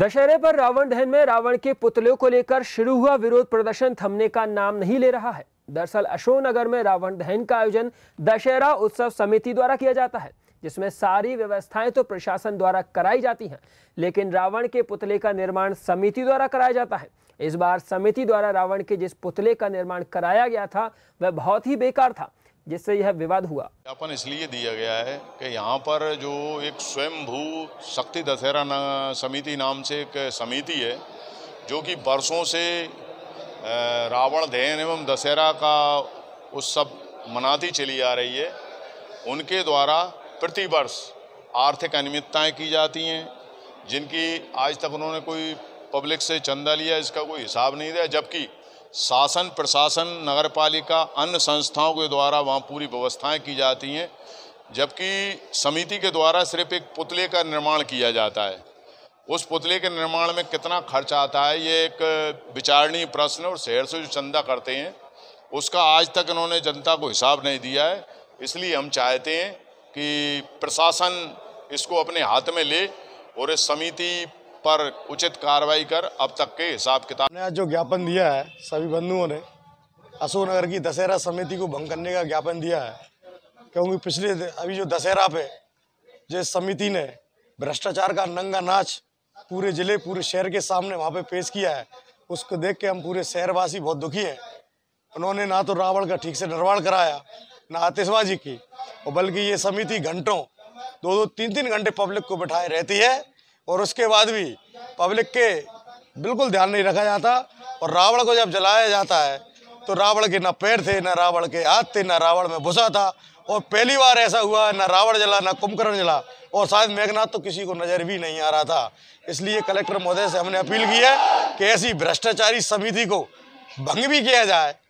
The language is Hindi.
दशहरे पर रावण दहन में रावण के पुतलों को लेकर शुरू हुआ विरोध प्रदर्शन थमने का नाम नहीं ले रहा है दरअसल अशोकनगर में रावण दहन का आयोजन दशहरा उत्सव समिति द्वारा किया जाता है जिसमें सारी व्यवस्थाएं तो प्रशासन द्वारा कराई जाती हैं लेकिन रावण के पुतले का निर्माण समिति द्वारा कराया जाता है इस बार समिति द्वारा रावण के जिस पुतले का निर्माण कराया गया था वह बहुत ही बेकार था जिससे यह विवाद हुआ ज्ञापन इसलिए दिया गया है कि यहाँ पर जो एक स्वयंभू शक्ति दशहरा ना, समिति नाम से एक समिति है जो कि बरसों से रावण दहन एवं दशहरा का उत्सव मनाती चली आ रही है उनके द्वारा प्रतिवर्ष आर्थिक अनियमितताएँ की जाती हैं जिनकी आज तक उन्होंने कोई पब्लिक से चंदा लिया इसका कोई हिसाब नहीं दिया जबकि शासन प्रशासन नगर पालिका अन्य संस्थाओं के द्वारा वहाँ पूरी व्यवस्थाएं की जाती हैं जबकि समिति के द्वारा सिर्फ एक पुतले का निर्माण किया जाता है उस पुतले के निर्माण में कितना खर्च आता है ये एक विचारणीय प्रश्न और शहर से जो चंदा करते हैं उसका आज तक इन्होंने जनता को हिसाब नहीं दिया है इसलिए हम चाहते हैं कि प्रशासन इसको अपने हाथ में ले और इस समिति पर उचित कार्रवाई कर अब तक के हिसाब किताब ने आज जो ज्ञापन दिया है सभी बंधुओं ने अशोकनगर की दशहरा समिति को भंग करने का ज्ञापन दिया है क्योंकि पिछले अभी जो दशहरा पे जिस समिति ने भ्रष्टाचार का नंगा नाच पूरे ज़िले पूरे शहर के सामने वहाँ पे पेश किया है उसको देख के हम पूरे शहरवासी बहुत दुखी हैं उन्होंने ना तो रावण का ठीक से निर्माण कराया ना आतिशबाजी की और बल्कि ये समिति घंटों दो दो तीन तीन घंटे पब्लिक को बैठाए रहती है और उसके बाद भी पब्लिक के बिल्कुल ध्यान नहीं रखा जाता और रावण को जब जलाया जाता है तो रावण के ना पैर थे ना रावण के हाथ थे ना रावण में भुसा था और पहली बार ऐसा हुआ है ना रावण जला ना कुंभकर्ण जला और शायद मेघनाथ तो किसी को नज़र भी नहीं आ रहा था इसलिए कलेक्टर महोदय से हमने अपील की है कि ऐसी भ्रष्टाचारी समिति को भंग भी किया जाए